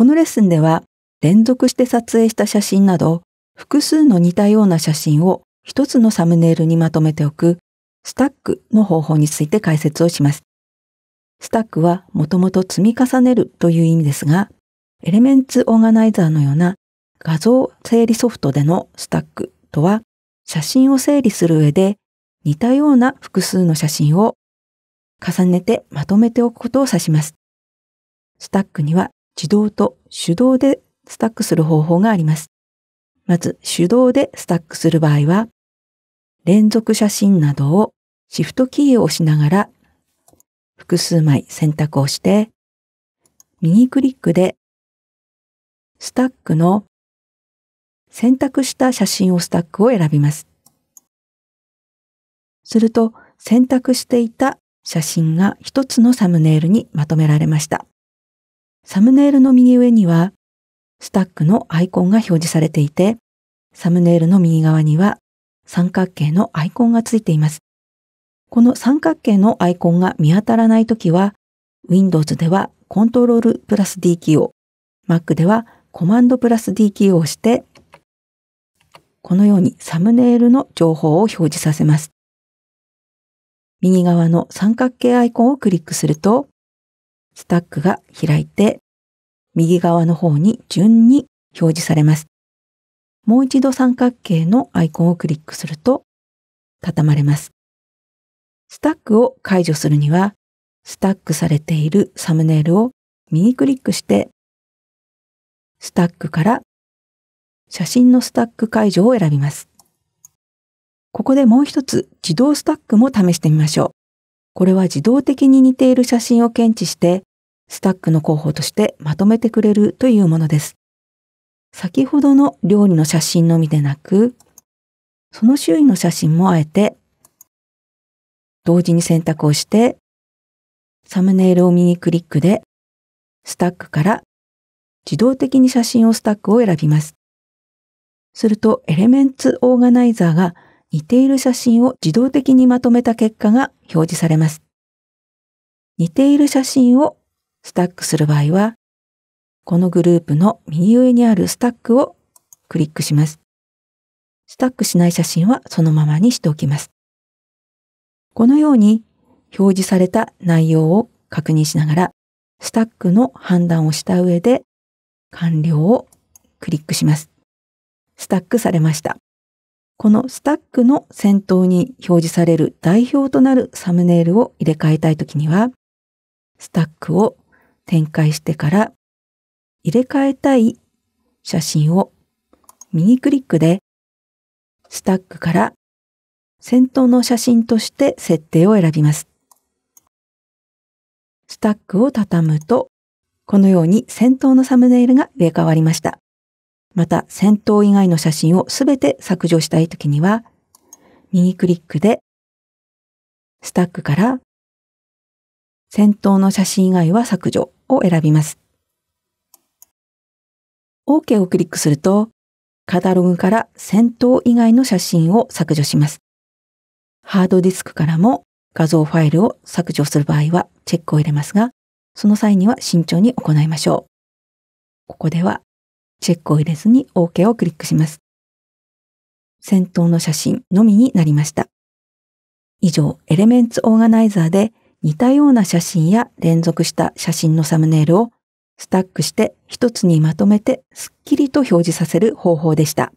このレッスンでは連続して撮影した写真など複数の似たような写真を一つのサムネイルにまとめておくスタックの方法について解説をします。スタックはもともと積み重ねるという意味ですが、エレメンツオーガナイザーのような画像整理ソフトでのスタックとは写真を整理する上で似たような複数の写真を重ねてまとめておくことを指します。スタックには自動と手動でスタックする方法があります。まず、手動でスタックする場合は、連続写真などをシフトキーを押しながら複数枚選択をして、右クリックでスタックの選択した写真をスタックを選びます。すると選択していた写真が一つのサムネイルにまとめられました。サムネイルの右上には、スタックのアイコンが表示されていて、サムネイルの右側には三角形のアイコンがついています。この三角形のアイコンが見当たらないときは、Windows では Ctrl プラス D キーを、Mac では Command プラス D キーを押して、このようにサムネイルの情報を表示させます。右側の三角形アイコンをクリックすると、スタックが開いて、右側の方に順に表示されます。もう一度三角形のアイコンをクリックすると、畳まれます。スタックを解除するには、スタックされているサムネイルを右クリックして、スタックから写真のスタック解除を選びます。ここでもう一つ自動スタックも試してみましょう。これは自動的に似ている写真を検知してスタックの候補としてまとめてくれるというものです。先ほどの料理の写真のみでなく、その周囲の写真もあえて、同時に選択をして、サムネイルを右クリックで、スタックから自動的に写真をスタックを選びます。すると、エレメンツオーガナイザーが似ている写真を自動的にまとめた結果が表示されます。似ている写真をスタックする場合は、このグループの右上にあるスタックをクリックします。スタックしない写真はそのままにしておきます。このように表示された内容を確認しながら、スタックの判断をした上で、完了をクリックします。スタックされました。このスタックの先頭に表示される代表となるサムネイルを入れ替えたいときには、スタックを展開してから入れ替えたい写真を右クリックでスタックから先頭の写真として設定を選びます。スタックを畳むとこのように先頭のサムネイルが入れ替わりました。また先頭以外の写真をすべて削除したいときには右クリックでスタックから先頭の写真以外は削除を選びます。OK をクリックすると、カタログから戦闘以外の写真を削除します。ハードディスクからも画像ファイルを削除する場合はチェックを入れますが、その際には慎重に行いましょう。ここではチェックを入れずに OK をクリックします。戦闘の写真のみになりました。以上、エレメンツオーガナイザーで似たような写真や連続した写真のサムネイルをスタックして一つにまとめてスッキリと表示させる方法でした。